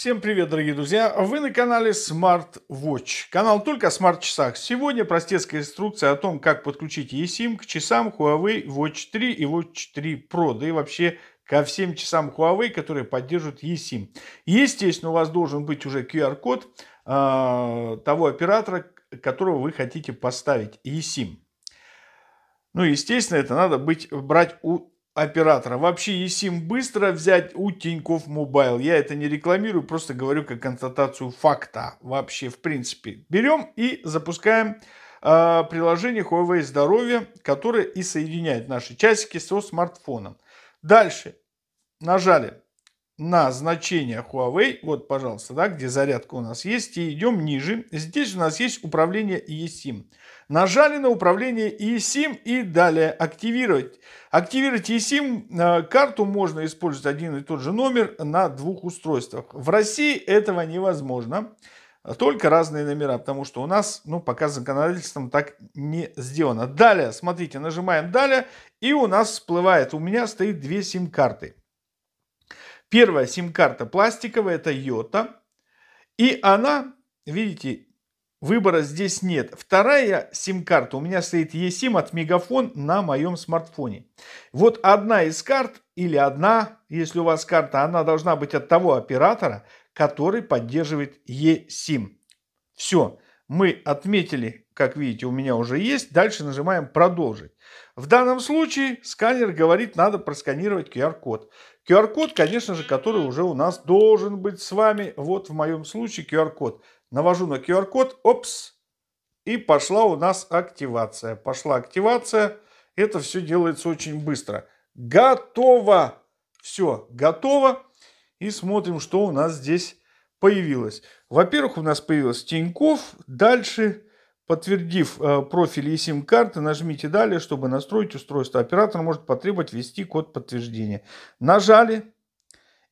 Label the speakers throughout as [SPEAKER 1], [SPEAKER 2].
[SPEAKER 1] Всем привет, дорогие друзья! Вы на канале Smart Watch. Канал только о смарт-часах. Сегодня простецкая инструкция о том, как подключить eSIM к часам Huawei Watch 3 и Watch 3 Pro, да и вообще ко всем часам Huawei, которые поддерживают eSIM. Естественно, у вас должен быть уже QR-код э, а, того оператора, которого вы хотите поставить eSIM. Ну, естественно, это надо быть, брать у оператора. Вообще eSIM быстро взять у Тинькофф Мобайл. Я это не рекламирую, просто говорю как констатацию факта. Вообще, в принципе. Берем и запускаем э, приложение Huawei Здоровье, которое и соединяет наши часики со смартфоном. Дальше нажали на значение Huawei, вот, пожалуйста, да, где зарядка у нас есть, и идем ниже. Здесь у нас есть управление eSIM. Нажали на управление eSIM и далее активировать. Активировать eSIM э, карту можно использовать один и тот же номер на двух устройствах. В России этого невозможно, только разные номера, потому что у нас, ну, пока законодательством так не сделано. Далее, смотрите, нажимаем далее, и у нас всплывает, у меня стоит две сим-карты. Первая сим-карта пластиковая, это Йота. И она, видите, выбора здесь нет. Вторая сим-карта, у меня стоит eSIM от Мегафон на моем смартфоне. Вот одна из карт, или одна, если у вас карта, она должна быть от того оператора, который поддерживает eSIM. Все мы отметили, как видите, у меня уже есть. Дальше нажимаем «Продолжить». В данном случае сканер говорит, надо просканировать QR-код. QR-код, конечно же, который уже у нас должен быть с вами. Вот в моем случае QR-код. Навожу на QR-код, опс, и пошла у нас активация. Пошла активация. Это все делается очень быстро. Готово! Все, готово. И смотрим, что у нас здесь появилось? Во-первых, у нас появилось Тиньков. Дальше, подтвердив э, профиль и сим-карты, нажмите «Далее», чтобы настроить устройство. Оператор может потребовать ввести код подтверждения. Нажали.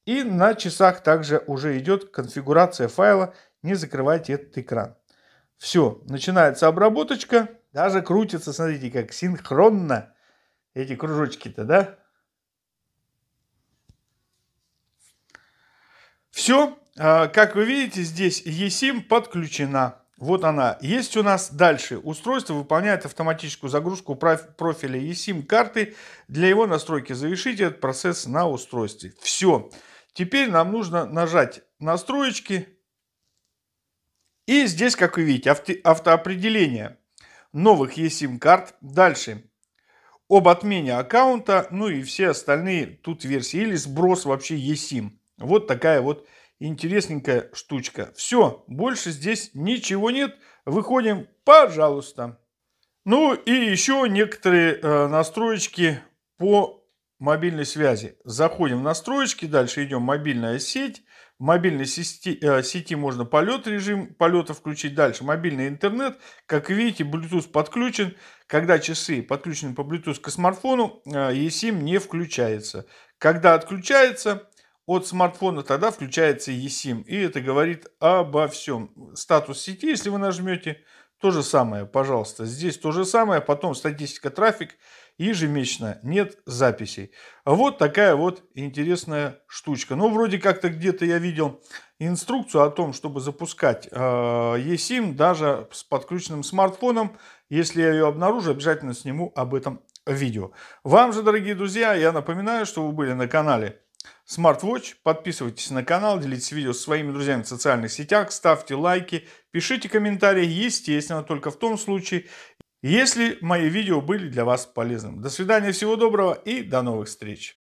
[SPEAKER 1] И на часах также уже идет конфигурация файла. Не закрывайте этот экран. Все, начинается обработочка. Даже крутится, смотрите, как синхронно эти кружочки-то, да? Все, а, как вы видите, здесь eSIM подключена. Вот она. Есть у нас дальше. Устройство выполняет автоматическую загрузку профиля eSIM карты. Для его настройки завершите этот процесс на устройстве. Все. Теперь нам нужно нажать настройки. И здесь, как вы видите, автоопределение новых eSIM карт. Дальше об отмене аккаунта, ну и все остальные тут версии. Или сброс вообще eSIM. Вот такая вот интересненькая штучка. Все, больше здесь ничего нет. Выходим, пожалуйста. Ну и еще некоторые э, настроечки по мобильной связи. Заходим в настроечки, дальше идем мобильная сеть. В мобильной сети, э, сети можно полет режим полета включить. Дальше мобильный интернет. Как видите, Bluetooth подключен. Когда часы подключены по Bluetooth к смартфону, э, eSIM не включается. Когда отключается, от смартфона, тогда включается eSIM. И это говорит обо всем. Статус сети, если вы нажмете, то же самое, пожалуйста. Здесь то же самое, потом статистика трафик, ежемесячно нет записей. Вот такая вот интересная штучка. Ну, вроде как-то где-то я видел инструкцию о том, чтобы запускать э, eSIM даже с подключенным смартфоном. Если я ее обнаружу, обязательно сниму об этом видео. Вам же, дорогие друзья, я напоминаю, что вы были на канале SmartWatch. Подписывайтесь на канал, делитесь видео со своими друзьями в социальных сетях, ставьте лайки, пишите комментарии, естественно, только в том случае, если мои видео были для вас полезным. До свидания, всего доброго и до новых встреч.